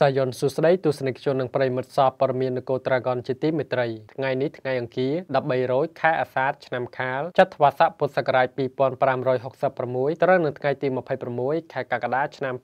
សាយនសុស្ដីទស្សនិកជននិងប្រិមិត្តសាព័ត៌មាននគរត្រាហ្គនជាទីមេត្រីថ្ងៃនេះថ្ងៃអង្គារ13រោចខែអាសាឍឆ្នាំខាលចត្វាស័កពុទ្ធសករាជ2566ត្រូវនៅថ្ងៃទី26ខែកក្កដាឆ្នាំ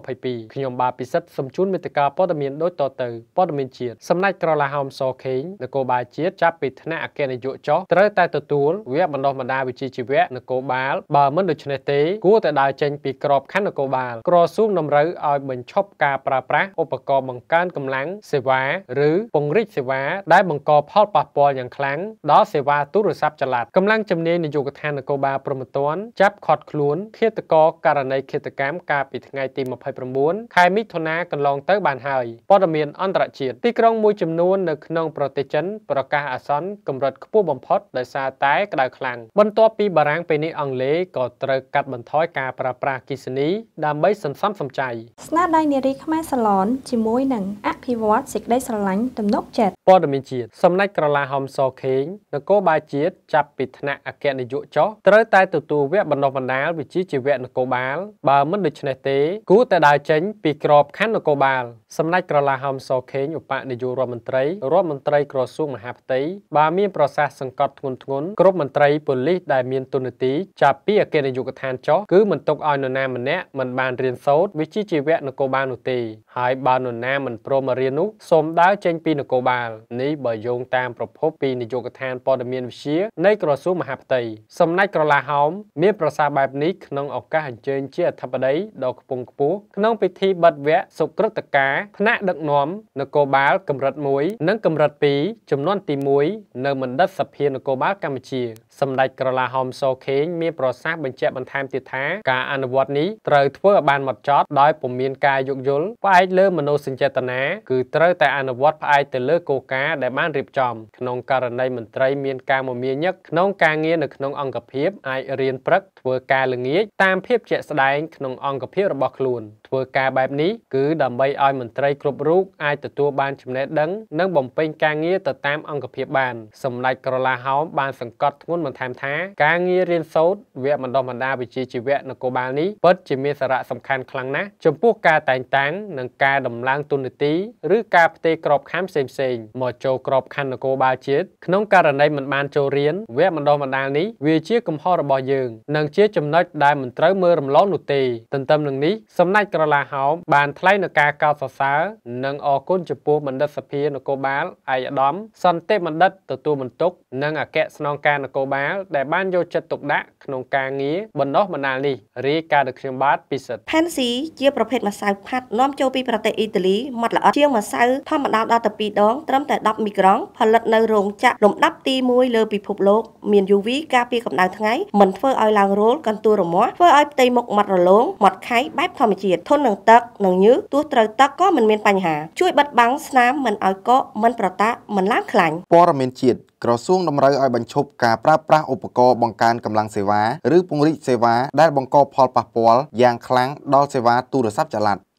2022ខ្ញុំបាទពិសិដ្ឋសំជួនមេតិការព័ត៌មានដូចតទៅព័ត៌មានជាតិសម្ដេចក្រឡាហោមសខេងនគរបាលជាតិចាប់ពីថ្នាក់អគ្គនាយកចុះត្រូវតែទទួលវគ្គបណ្ដុះបណ្ដាលវិជ្ជាជីវៈនគរបាលបើមិនដូច្នេះទេគួរតែដើរចេញពីក្របខ័ណ្ឌនគរបាលក្រសួងតម្រូវឲ្យបញ្ឈប់ការប្រើប្រាស់ឧបករណ៍បង្កើនកម្លាំងសេវាឬពង្រីកសេវា ដែលបង្កផលប៉ះពាល់យ៉ាងខ្លាំងដល់សេវាទូរស័ព្ទចល័តកម្លាំងជំនាញនយោបាយកថានគរបាលព្រំប្រទានចាប់ឃាត់ខ្លួនឃាតករករណីឃាតកម្មកាលពីថ្ងៃទី29ខែមិថុនាកន្លងទៅបានហើយព័ត៌មានអន្តរជាតិទីក្រុងមួយចំនួននៅក្នុងប្រទេសចិនប្រកាសអាសន្នកម្រិតខ្ពស់បំផុតដោយសារតែក្តៅខ្លាំងបន្ទាប់ពីបារាំងពេលនេះអង់គ្លេសក៏ត្រូវកាត់បន្ថយការប្រើប្រាស់គិសនីដើម្បីសន្សំសំចៃស្នាដៃនារីខ្មែរសាឡនន់ជាមួយនឹងអភិវឌ្ឍសេចក្តីស្រឡាញ់ទំនុក ចិត្តព័ត៌មានជាតិសម្ដេចក្រឡាហោមសខេងនគរបាលជាតិចាប់ពីថ្នាក់អគ្គនាយកចុះត្រូវតែទទួលវគ្គបណ្ដុះបណ្ដាលវិជ្ជាជីវៈនគរបាល បើមិនដូច្នេះទេគួរតែដើរចេញ ពីក្របខ័ណ្ឌនគរបាលសម្ដេចក្រឡាហោមសខេងឧបនាយករដ្ឋមន្ត្រីរដ្ឋមន្ត្រីក្រសួងមហាផ្ទៃបើមានប្រសាសន៍សង្កត់ធ្ងន់ធ្ងរគ្រប់មន្ត្រីប៉ូលីសដែលមានទុននីតិចាប់ពីអគ្គនាយកដ្ឋានចុះគឺមិនទុកឲ្យនរណាម្នាក់មិនបានរៀនសូត្រវិជ្ជាជីវៈនគរបាលនោះទេហើយបើនរណាមិនព្រមរៀននោះសូមដើរចេញពីនគរបាលនេះបើយោងតាម ប្រភពពីនាយកដ្ឋានព័ត៌មានវិទ្យានៃក្រសួងមហាផ្ទៃសំណាច់ក្រឡាហោមមានប្រសាសន៍បែបនេះក្នុងឱកាសអញ្ជើញជាអធិបតីដ៏ខ្ពង់ខ្ពស់ក្នុងពិធីបិទវគ្គសុក្រិតការថ្នាក់ដឹកនាំនគរបាល កម្រិត1និង កម្រិត2ចំនួនទី1នៅមណ្ឌលសភានគរបាលកម្ពុជាសម្ដេចក្រឡាហោមសូខេងមានប្រសាសន៍បញ្ជាក់បន្ថែមទៀតថាការអនុវត្តនេះត្រូវធ្វើឲ្យបានមកចត់ដោយពុំមានការយោគយល់ផ្អែកលើមនោសញ្ចេតនាគឺត្រូវតែអនុវត្តផ្អែកទៅលើគោលការណ៍ដែលបានរៀបចំក្នុងករណីមន្ត្រីមានការមមាញឹកក្នុងការងារនៅក្នុងអង្គភាពអាចរៀនព្រឹកធ្វើការល្ងាចតាមភាពជាក់ស្ដែង ក្នុងអង្គភាពរបស់ខ្លួនធ្វើការបែបនេះគឺដើម្បីឲ្យមន្ត្រីគ្រប់រូបអាចទទួលបានចំណេះដឹង និងបំពេញការងារទៅតាម អង្គភាពបាន សម្ដេចក្រឡាហោមបានសង្កត់ធ្ងន់បន្ថែមថាការងាររៀនសូត្រវគ្គបណ្ដុះបណ្ដាលវិជ្ជាជីវៈនគរបាលនេះពិតជាមានសារៈសំខាន់ខ្លាំងណាស់ចំពោះការតែងតាំងនិងការដំឡើងទុននីតិឬការផ្ទេរក្របខ័ណ្ឌផ្សេងៗមកចូលក្របខ័ណ្ឌនគរបាលជាតិក្នុងករណីមិនបានចូលរៀនវគ្គបណ្ដុះបណ្ដាលនេះវាជាកំហុសរបស់យើងនិងជាចំណុចដែលមិនត្រូវមើលរំលងនោះទេទន្ទឹមនឹងនេះសម្ដេចក្រឡាហោមបានថ្លែងនៅការកោតសរសើរនិងអរគុណចំពោះបណ្ឌិតសភានគរបាលឯកឧត្តមសន្តិបណ្ឌិតទទួលបន្ទុកនិងអគ្គស្នងការនគរបាលបាលដែលបានយកចិត្តទុកដាក់ក្នុងការងារបណ្ដុះបណ្ដាលនេះរាយការណ៍ដោយខ្ញុំបាទពិសិដ្ឋផេនស៊ីជា ប្រភេទម្សៅផាត់នាំចូលពីប្រទេសអ៊ីតាលីម៉ត់ល្អិតជាងម្សៅធម្មតាដល់ទៅ2ដង ត្រឹមតែ10មីក្រង់ផលិតនៅរោងចក្រលំដាប់ទី1លើពិភពលោកមាន UV ការពារកម្ដៅថ្ងៃមិនធ្វើឲ្យឡើងរោលកន្ទួលរមាស់ធ្វើឲ្យផ្ទៃមុខម៉ត់រលោងម៉ត់ខៃបែបធម្មជាតិធន់នឹងទឹកនិងញើសទោះត្រូវទឹកក៏មិនមានបញ្ហា ជួយបិទបាំងស្នាមមិនឲ្យកកមិនប្រតាក់មិនឡើងខ្លាញ់ព័ត៌មានជាតិក្រសួងតម្រូវឲ្យបញ្ឈប់ការប្រើប្រាស់ឧបករណ៍បង្កើនកម្លាំងសេវាឬពង្រីកសេវាដែលបង្កផលប៉ះពាល់យ៉ាងខ្លាំងដល់សេវាទូរស័ព្ទចល័ត។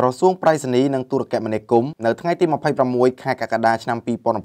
ក្រសួងប្រៃសណីនិងទូរគមនាគមន៍នៅថ្ងៃទី26ខែកក្កដាឆ្នាំ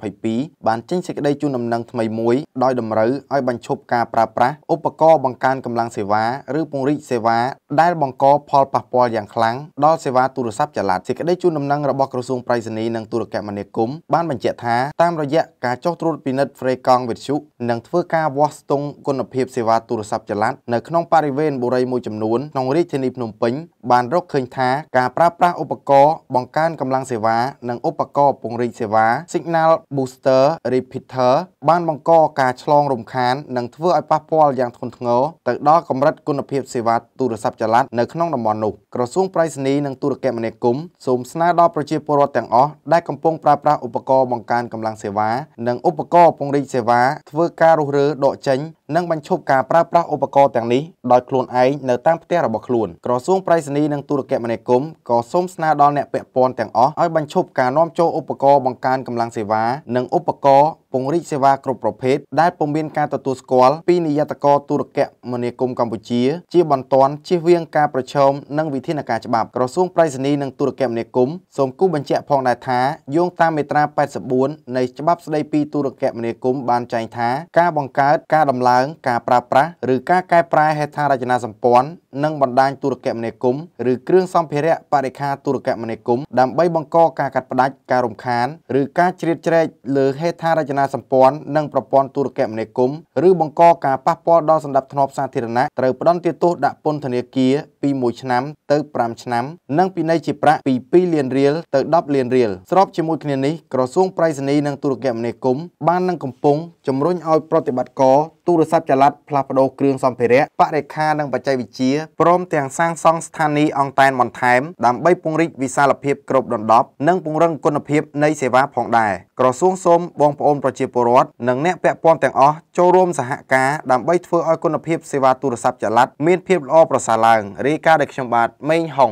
2022បានចេញសេចក្តីជូនដំណឹងថ្មីមួយដោយតម្រូវឲ្យបញ្ឈប់ការប្រើប្រាស់ឧបករណ៍បង្កើនកម្លាំងសេវាឬពង្រីកសេវាដែលបង្កផលប៉ះពាល់យ៉ាងខ្លាំងដល់សេវាទូរស័ព្ទចល័តសេចក្តីជូនដំណឹងរបស់ក្រសួងប្រៃសណីនិងទូរគមនាគមន៍បានបញ្ជាក់ថាតាមរយៈការចុះត្រួតពិនិត្យហ្វ្រេកង់វិទ្យុនិងធ្វើការវាស់ស្ទង់គុណភាពសេវាទូរស័ព្ទចល័តនៅក្នុងបរិវេណបុរីមួយចំនួនក្នុងរាជធានីភ្នំពេញបានរកឃើញថាការប្រើប្រាស់ឧបករណ៍បង្កើនកម្លាំងសេវា និងឧបករណ៍ពង្រីកសេវា Signal Booster Repeater បានបង្កការឆ្លងរំខាននិងធ្វើឲ្យប៉ះពាល់យ៉ាងធ្ងន់ធ្ងរទៅដល់កម្រិតគុណភាពសេវាទូរស័ព្ទចល័តនៅក្នុងតំបន់នោះក្រសួងប្រៃសណីនិងទូរគមនាគមន៍សូមស្នើដល់ប្រជាពលរដ្ឋទាំងអស់ដែលកំពុងប្រើប្រាស់ឧបករណ៍បង្កើនកម្លាំងសេវានិងឧបករណ៍ពង្រីកសេវាធ្វើការរុះរើដកចេញនិងបញ្ឈប់ការប្រើប្រាស់ឧបករណ៍ទាំងនេះដោយខ្លួនឯងនៅតាមផ្ទះរបស់ខ្លួនក្រសួងប្រៃសណីយ៍និងទូរគមនាគមន៍ក៏សូមស្នើដល់អ្នកពាក់ព័ន្ធទាំងអស់ឲ្យបញ្ឈប់ការនាំចូលឧបករណ៍បង្កើនកម្លាំងសេវា និងឧបករណ៍ពង្រីកសេវាគ្រប់ប្រភេទដែលពុំមានការទទួលស្គាល់ពីនាយតកទូរគមនាគមន៍កម្ពុជា ជាបន្តជៀសវាងការប្រឈមនឹងវិធានការច្បាប់ក្រសួងប្រៃសណីនិងទូរគមនាគមន៍សូមគូបញ្ជាក់ផងដែរថាយោងតាមមាត្រា84នៃច្បាប់ស្តីពីទូរគមនាគមន៍បានចែងថាការបង្កើតការដំឡើងការប្រើប្រាស់ឬការកែប្រែហេដ្ឋារចនាសម្ព័ន្ធនិងបណ្ដាញទូរគមនាគមន៍ឬគ្រឿងសម្ភារៈបរិខា ទូរគមនាគមន៍ដើម្បីបង្កការកាត់ផ្ដាច់ការរំខានឬការជ្រៀតជ្រែកលើហេដ្ឋារចនាសម្ព័ន្ធនិងប្រព័ន្ធទូរគមនាគមន៍ឬបង្កការប៉ះពាល់ដល់សន្តិភាពសាធារណៈត្រូវផ្ដន្ទាទោសដាក់ពន្ធនាគារពី1ឆ្នាំទៅ5ឆ្នាំ និងពិន័យជាប្រាក់ពី2លានរៀលទៅ10លានរៀលស្របជាមួយគ្នានេះក្រសួងប្រៃសណីនិងទូរគមនាគមន៍បាននឹងកំពុងជំរុញឲ្យប្រតិបត្តិការទូរស័ព្ទចល័តផ្លាស់ប្ដូរគ្រឿងសម្ភារៈបរិខានិងបច្ចេកវិទ្យាព្រមទាំងសាងសង់ស្ថានីយ៍អង្តែនបន្ថែមដើម្បីពង្រីកវិសាលភាពគ្របដណ្ដប់និងពង្រឹងគុណភាពនៃសេវាផងដែរក្រសួងសូមបងប្អូនប្រជាពលរដ្ឋនិងអ្នកពាក់ព័ន្ធទាំងអស់ចូលរួមសហការដើម្បីធ្វើឲ្យគុណភាពសេវាទូរស័ព្ទចល័តមានភាពល្អប្រសើរឡើងរាយការណ៍ដោយខ្ញុំបាទម៉េងហុង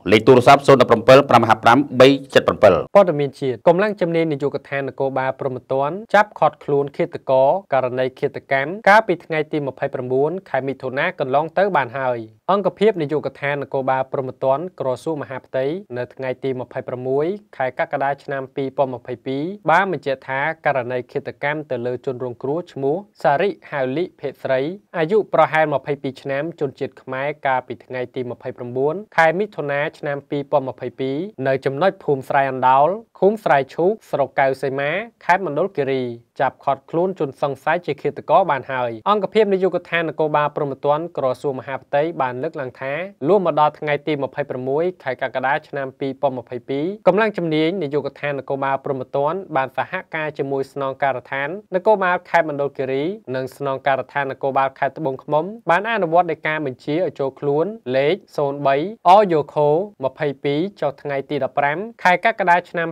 ។លេខទូរស័ព្ទ017 555 377ព័ត៌មានជាតិកម្លាំងជំនាញនយោបាយកថានគរបាលព្រំប្រទានចាប់ខត់ខ្លួនឃាតករករណីឃាតកម្មកាលពីថ្ងៃទី29ខែមិថុនាកន្លងទៅបានហើយអង្គភាពនយោបាយកថានគរបាលព្រំប្រទានក្រសួងមហាផ្ទៃនៅថ្ងៃទី26ខែកក្កដាឆ្នាំ2022បានបញ្ជាក់ថាករណីឃាតកម្មទៅលើជនរងគ្រោះឈ្មោះសារិហៅលីភេទស្រីអាយុប្រហែល22ឆ្នាំជនជាតិខ្មែរកាលពីថ្ងៃទី29ខែមិថុនាឆ្នាំ2022នៅចំណុចភូមិស្រែអណ្ដោលឃុំស្រែឈូក ស្រុកកៅសីមាខេត្តមណ្ឌលគិរីចាប់ខត់ខ្លួនជនសង្ស័យជាឃាតករបានហើយអង្គភាពនាយកដ្ឋាននគរបាលព្រហ្មទណ្ឌក្រសួងមហាផ្ទៃបានលើកឡើងថាលុះមកដល់ថ្ងៃទី26ខែកក្កដាឆ្នាំ2022កម្លាំងជំនាញនាយកដ្ឋាននគរបាលព្រហ្មទណ្ឌបានសហការជាមួយស្នងការដ្ឋាននគរបាលខេត្តមណ្ឌលគិរីនិងស្នងការដ្ឋាននគរបាលខេត្តត្បូងឃ្មុំ បានអនុវត្តនៃការបញ្ជាឲ្យចូលខ្លួនលេខ03អយោខូ22ចុះថ្ងៃទី15ខែកក្កដាឆ្នាំ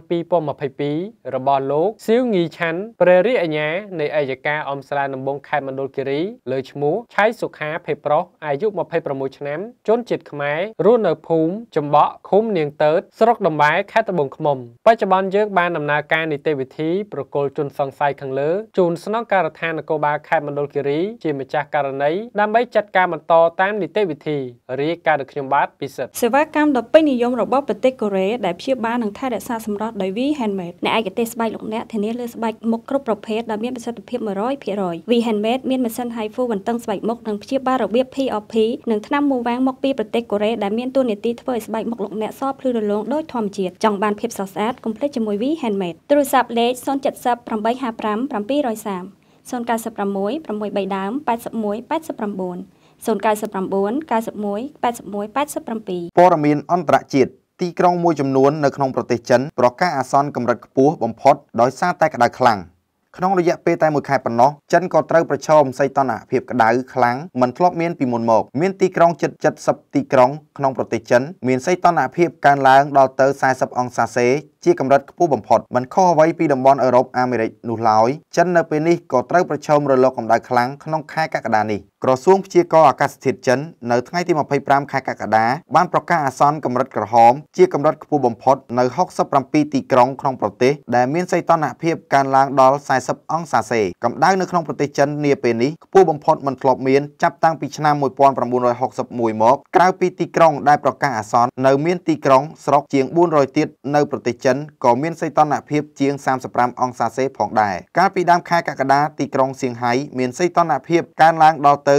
2022របស់លោកសៀវងីឆាន់ព្រះរាជអាជ្ញានៃអัยការអមស្រាដំបងខេត្តមណ្ឌលគិរីលើឈ្មោះឆៃសុខា ភេប្រុសអាយុ26ឆ្នាំជនជាតិខ្មែររស់នៅភូមិចំបក់ឃុំនាងតើតស្រុកដំបែខេត្តត្បូងឃ្មុំបច្ចុប្បន្នយើងបានដំណើរការនីតិវិធីប្រគល់ជនសង្ស័យខាងលើជូនស្នងការដ្ឋាននគរបាលខេត្តមណ្ឌលគិរីជាម្ចាស់ករណីដើម្បីចាត់ការបន្តតាមនីតិវិធីរាយការណ៍ដោយខ្ញុំបាទពិសិដ្ឋសេវាកម្មដ៏ពេញនិយមរបស់ប្រទេសកូរ៉េដែលព្យាបាលនិងថែរក្សាសម្រស់ដោយ V Handmade អ្នកឯកទេសស្បែកលោកអ្នកធានាលើស្បែកមុខគ្រប់ប្រភេទដែលមានប្រសិទ្ធភាព100% V Handmade មានម៉ាស៊ីន HIFU បន្ទឹងស្បែកមុខនិងព្យាបាលរបៀប POP និងថ្នាំមូវវ៉ាងមកពីប្រទេសកូរ៉េដែលមានតួនាទីធ្វើឲ្យស្បែកមុខលោកអ្នកសភ្លឺរលោងដោយធម្មជាតិចង់បានភាពស្រស់ស្អាតកុំភ្លេចជាមួយ V Handmade ទូរស័ព្ទលេខ070 855 730 096 603 81 89 099 91 81 87ព័ត៌មានអន្តរជាតិទីក្រុងមួយចំនួននៅក្នុងប្រទេសចិនប្រកាសអាសន្នកម្រិតខ្ពស់បំផុតដោយសារតែក្តៅខ្លាំង។ក្នុងរយៈពេលតែមួយខែប៉ុណ្ណោះចិនក៏ត្រូវប្រឈមសីតុណ្ហភាពក្តៅខ្លាំងមិនធ្លាប់មានពីមុនមកមានទីក្រុងជិត70ទីក្រុងក្នុងប្រទេសចិនមានសីតុណ្ហភាពកើនឡើងដល់ទៅ40អង្សាសេជាកម្រិតខ្ពស់បំផុតមិនខុសអ្វីពីតំបន់អឺរ៉ុបអាមេរិកនោះឡើយចិននៅពេលនេះក៏ត្រូវប្រឈមរលកកម្ដៅខ្លាំងក្នុងខែកក្កដានេះក្រសួងព្យាករណ៍អាកាសធាតុចិននៅថ្ងៃទី25ខែកក្កដាបានប្រកាសអាសន្នកម្រិតក្រហម ជាកម្រិតខ្ពស់បំផុតនៅ67ទីក្រុងក្នុងប្រទេសដែលមានសីតុណ្ហភាពកើនឡើងដល់40 40អង្សាសេកម្ដៅនៅក្នុងប្រទេសចិននាពេលនេះខ្ពស់បំផុតមិនធ្លាប់មានចាប់តាំងពីឆ្នាំ1961មកក្រៅពីទីក្រុងដែលប្រកាសអាសន្ននៅមានទីក្រុងស្រុកជាង400ទៀតនៅប្រទេសចិនក៏មានសីតុណ្ហភាពជាង35អង្សាសេផងដែរកាលពីដើមខែកក្កដាទីក្រុងសៀងហៃមានសីតុណ្ហភាពកើនឡើងដល់ទៅ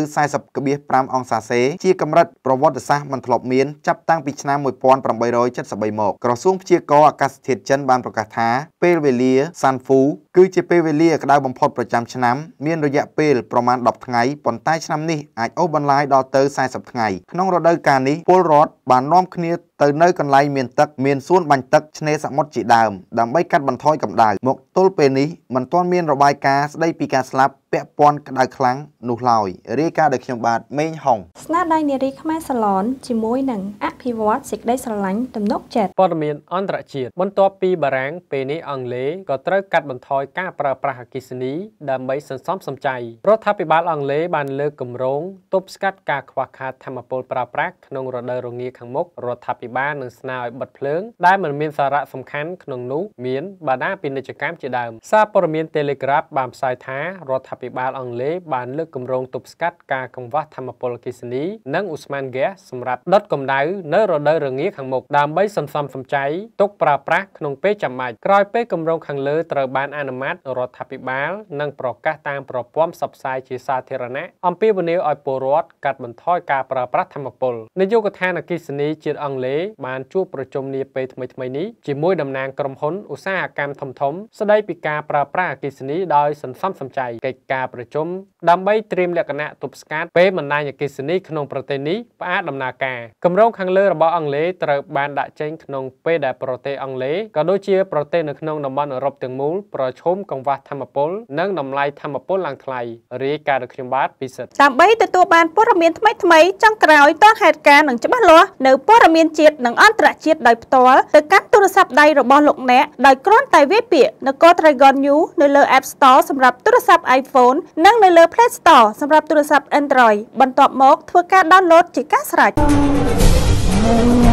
40.5អង្សាសេជាកម្រិតប្រវត្តិសាស្ត្រមិនធ្លាប់មានចាប់តាំងពីឆ្នាំ1873មកក្រសួងព្យាករណ៍អាកាសធាតុចិនបានប្រកាសថាពេលវេលាសាន់ហ្វូ គឺជាពេលវេវេលាក្តៅបំផុតប្រចាំឆ្នាំ មានរយៈពេលប្រមាណ10ថ្ងៃប៉ុន្តែឆ្នាំនេះអាចអូសបន្លាយដល់ទៅ40ថ្ងៃក្នុងរដូវកាលនេះពលរដ្ឋបាននាំគ្នាទៅនៅកន្លែងមានទឹក មានសួនបាញ់ទឹកឆ្នេរសមុទ្រជាដើម ដើម្បីកាត់បន្ថយកម្ដៅមកទល់ពេលនេះមិនទាន់មានរបាយការណ៍ស្ដីពីការស្លាប់ពាក់ព័ន្ធក្តៅខ្លាំងនោះឡើយរាយការណ៍ដោយខ្ញុំបាទមេងហុងស្នាដៃនារីខ្មែរសាឡនជាមួយនឹងអភិវឌ្ឍសេចក្តីស្រឡាញ់ទំនុកចិត្តព័ត៌មានអន្តរជាតិបន្ទាប់ពីបារាំងពេលនេះអង់គ្លេសក៏ត្រូវកាត់បន្ថយការប្រើប្រាស់អគ្គិសនីដើម្បីសន្សំសំចៃរដ្ឋាភិបាលអង់គ្លេសបានលើកគម្រោងទប់ស្កាត់ការខ្វះខាតធម្មពលប្រើប្រាស់ក្នុងរដូវរងាខាងមុខរដ្ឋាភិបាលនឹងស្នើឲ្យបិទភ្លើងដែលមិនមានសារៈសំខាន់ក្នុងនោះមានបាដាពាណិជ្ជកម្មជាដើមសារព័ត៌មាន Telegraph បានផ្សាយថារដ្ឋាភិភិបាលអង់គ្លេសបានលើកគម្រោងទប់ស្កាត់ការកង្វះធម្មពលអគ្គិសនីនិងឧស្ម័នហ្គាសសម្រាប់ដុតកម្ដៅនៅរដូវរងាខាងមុខដើម្បីសន្សំសំចៃទុកប្រើប្រាស់ក្នុងពេលចាំបាច់ក្រោយពេលគម្រោងខាងលើត្រូវបានអនុម័តរដ្ឋាភិបាលនិងប្រកាសតាមប្រព័ន្ធផ្សព្វផ្សាយជាសាធារណៈអំពាវនាវឲ្យពលរដ្ឋកាត់បន្ថយការប្រើប្រាស់ធម្មពលនាយកដ្ឋានអគ្គិសនីជាតិអង់គ្លេសបានជួបប្រជុំនាពេលថ្មីៗនេះជាមួយតំណាងក្រុមហ៊ុនឧស្សាហកម្មធំៗស្ដីពីការប្រើប្រាស់អគ្គិសនីដោយសន្សំសំចៃកិច្ចការប្រជុំដើម្បីត្រៀមលក្ខណៈទប់ស្កាត់ពេលបណ្ដាញអគិសនីក្នុងប្រទេសនេះផ្អាកដំណើរការគម្រោងខាងលើរបស់អង់គ្លេសត្រូវបាន ដាក់ចេញក្នុង ពេលដែលប្រទេសអង់គ្លេសក៏ដូចជាប្រទេសនៅក្នុងតំបន់អឺរ៉ុបទាំងមូលប្រឈមកង្វះធម្មពលនិងតម្លៃធម្មពលឡើងថ្លៃរាយការណ៍ដោយខ្ញុំបាទពិសិដ្ឋដើម្បីទទួលបានព័ត៌មានថ្មីថ្មីចុងក្រោយតរហេតុការណ៍នឹងច្បាស់លាស់នៅព័ត៌មានជាតិនិងអន្តរជាតិដោយផ្ទាល់ទៅកាន់ទូរស័ព្ទដៃរបស់លោកអ្នកដោយគ្រាន់តែវាយពាក្យនគរ Dragon News នៅលើ App Store សម្រាប់ទូរស័ព្ទ iPhone Phone និងនៅលើ Play Store សម្រាប់ទូរស័ព្ទ Android បន្ទាប់មក ធ្វើការ Download ជាការស្រេច។